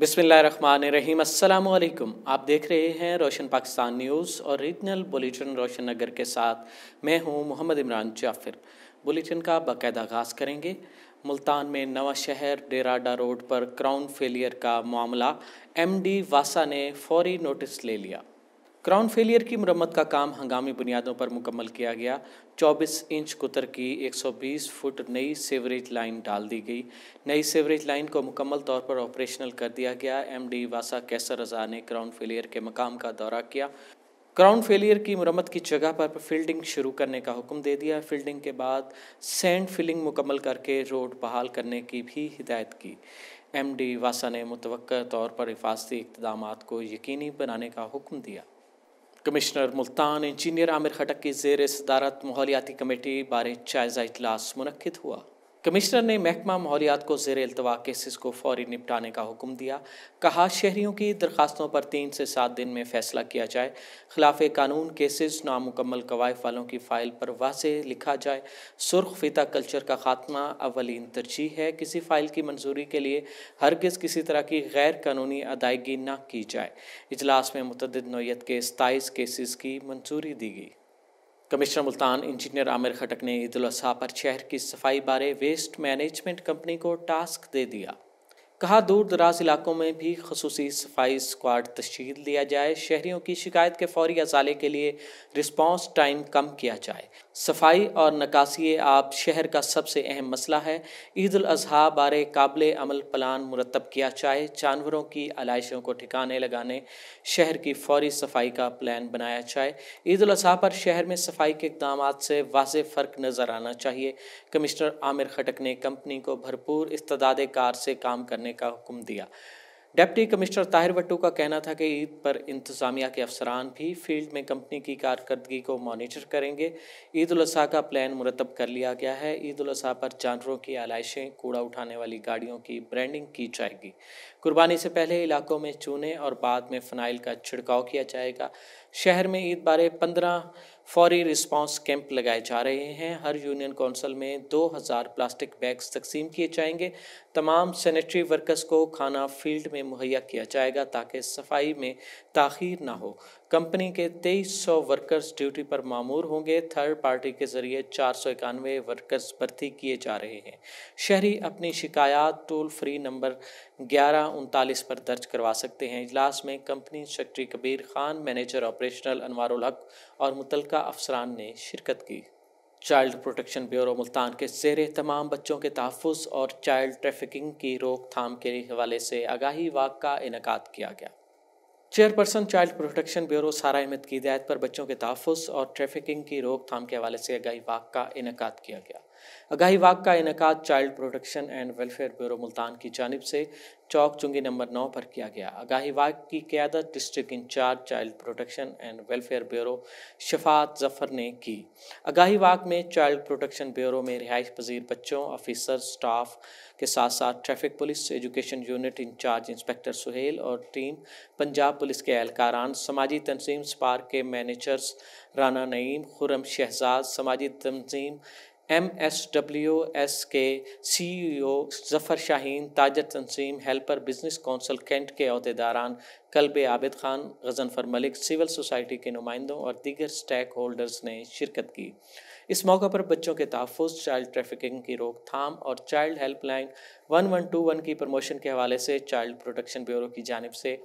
बिसमीम अल्लाम आप देख रहे हैं रोशन पाकिस्तान न्यूज़ और रीजनल बुलेटिन रोशन नगर के साथ मैं हूं मोहम्मद इमरान जाफिर बुलेटिन का बाकायदा आगाज़ करेंगे मुल्तान में नवा शहर डेराडा रोड पर क्राउन फेलियर का मामला एमडी वासा ने फौरी नोटिस ले लिया क्राउन फेलियर की मरम्मत का काम हंगामी बुनियादों पर मुकम्मल किया गया 24 इंच कुतर की 120 फुट नई सीवरेज लाइन डाल दी गई नई सीवरेज लाइन को मुकम्मल तौर पर ऑपरेशनल कर दिया गया एमडी वासा कैसर रजा ने क्राउन फेलियर के मकाम का दौरा किया क्राउन फेलियर की मरम्मत की जगह पर फील्डिंग शुरू करने का हुक्म दे दिया फील्डिंग के बाद सैंड फिलिंग मुकम्मल करके रोड बहाल करने की भी हिदायत की एमडी वासा ने मुतव तौर पर हिफाजती इकदाम को यकीनी बनाने का हुक्म दिया कमिश्नर मुल्तान इंजीनियर आमिर खटक की जेर सदारत माहौलियाती कमेटी बारे जायज़ा इजलास मनद हुआ कमिश्नर ने महकमा माहौलियात को जेर अल्तवा केसेस को फौरी निपटाने का हुक्म दिया कहा शहरीों की दरख्वास्तों पर तीन से सात दिन में फैसला किया जाए खिलाफ कानून केसेस नामुकम्मल कवायफ वालों की फ़ाइल पर वाज लिखा जाए सुर्ख फिता कल्चर का खात्मा अवलिन तरजीह है किसी फ़ाइल की मंजूरी के लिए हरगज़ किसी तरह की गैर कानूनी अदायगी ना की जाए इजलास में मतदद नोयत के सताईस केसेस की मंजूरी दी गई कमिश्नर मुल्तान इंजीनियर आमिर खटक ने ईदुलजी पर शहर की सफाई बारे वेस्ट मैनेजमेंट कंपनी को टास्क दे दिया कहा दूर दराज इलाकों में भी खसूस सफाई स्क्वाड तश्ील दिया जाए शहरीों की शिकायत के फौरी अजाले के लिए रिस्पॉन्स टाइम कम किया जाए सफाई और नकासी आप शहर का सबसे अहम मसला है ईद अजी बारे काबिल अमल प्लान मुरतब किया जाए जानवरों की आलाइशों को ठिकाने लगाने शहर की फौरी सफाई का प्लान बनाया जाए ईद अजहा पर शहर में सफाई के इकदाम से वाज फ़र्क नज़र आना चाहिए कमिश्नर आमिर खटक ने कंपनी को भरपूर इस्तदाद कार से काम करने का हुक्म दिया डिप्टी कमिश्नर ताहिर भट्टू का कहना था कि ईद पर इंतज़ामिया के अफसरान भी फील्ड में कंपनी की कारकर्दगी को मॉनिटर करेंगे ईद उजी का प्लान मुरतब कर लिया गया है ईद उजी पर जानवरों की आलाइशें कूड़ा उठाने वाली गाड़ियों की ब्रांडिंग की जाएगी कुर्बानी से पहले इलाकों में चूने और बाद में फ़नाइल का छिड़काव किया जाएगा शहर में ईद बारे पंद्रह फौरी रिस्पांस कैंप लगाए जा रहे हैं हर यूनियन काउंसिल में 2000 प्लास्टिक बैग्स तकसीम किए जाएंगे तमाम सैनिटरी वर्कर्स को खाना फील्ड में मुहैया किया जाएगा ताकि सफाई में ताखिर ना हो कंपनी के 2300 वर्कर्स ड्यूटी पर मामूर होंगे थर्ड पार्टी के ज़रिए चार सौ इक्यानवे वर्कर्स भर्ती किए जा रहे हैं शहरी अपनी शिकायत टोल फ्री नंबर ग्यारह उनतालीस पर दर्ज करवा सकते हैं इजलास में company secretary Kabir Khan manager operation operational Anwarul Haq और मुतलका अफसरान ने शिरकत की चाइल्ड प्रोटेक्शन ब्यूरो मुल्तान के जेर तमाम बच्चों के तहफ़ और चाइल्ड ट्रैफिकिंग की रोकथाम के हवाले से आगाही वाक का इनका किया गया चेयरपर्सन चाइल्ड प्रोटेक्शन ब्यूरो सारा अहमद की हिदायत पर बच्चों के तहफ़ और ट्रैफिकिंग की रोकथाम के हवाले से आगाही वाक का इनका किया गया आगाही वाक का इनका child protection and welfare bureau Multan की जानब से चौक चुंगी नंबर नौ पर किया गया आगाही वाक की क्यादत district incharge child protection and welfare bureau Shafaat Zafar ने की आगाही वाक में चाइल्ड प्रोटेक्शन ब्यूरो में रिहाइश पजीर बच्चों ऑफिसर स्टाफ के साथ साथ traffic police education unit incharge inspector Suhail और टीम पंजाब पुलिस के एहलकारान समाजी तनजीम स्पार्क के मैनेजर्स राना नईम खुरम शहजाद समाजी तनजीम एम एस डब्ल्यू एस के सी ओ जफ़र शाहीन ताजर तनसीम हेल्पर बिजनेस कौंसल कैंट के अहदेदारान कलब आबिद खान गजनफर मलिक सिविल सोसाइटी के नुमाइंदों और दीगर स्टैक होल्डर्स ने शिरकत की इस मौके पर बच्चों के तहफ़ चाइल्ड ट्रैफिकिंग की रोकथाम और child helpline one one two one की प्रमोशन के हवाले से चाइल्ड प्रोटेक्शन ब्यूरो की जानब से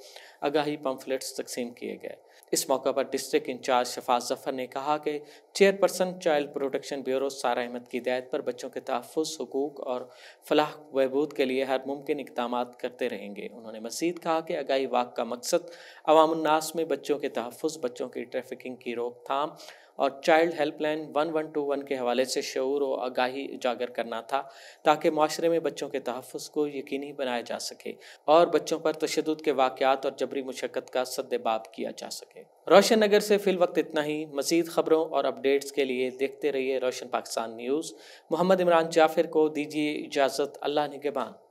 आगाही पम्फलेट्स तकसीम किए गए इस मौका पर डिस्ट्रिक्ट इंचार्ज शफाज जफर ने कहा कि चेयरपर्सन चाइल्ड प्रोटेक्शन ब्यूरो सारा अहमद की हिदायत पर बच्चों के तहफ़ हकूक और फलाह बहबूद के लिए हर मुमकिन इकदाम करते रहेंगे उन्होंने मजीद कहा कि आगाही वाक का मकसद अवामनास में बच्चों के तहफ़ बच्चों की ट्रैफिकिंग की रोकथाम और child helpline one one two one के हवाले से शूर व आगाही उजागर करना था ताकि माशरे में बच्चों के तहफ़ को यकीनी बनाया जा सके और बच्चों पर तशद के वाक़ात और जबरी मशक्कत का सदबाप किया जा सके रोशन नगर से फ़िल वक्त इतना ही मज़ीद ख़बरों और अपडेट्स के लिए देखते रहिए रोशन पाकिस्तान न्यूज़ मोहम्मद इमरान जाफिर को दीजिए इजाज़त अल्लाह बान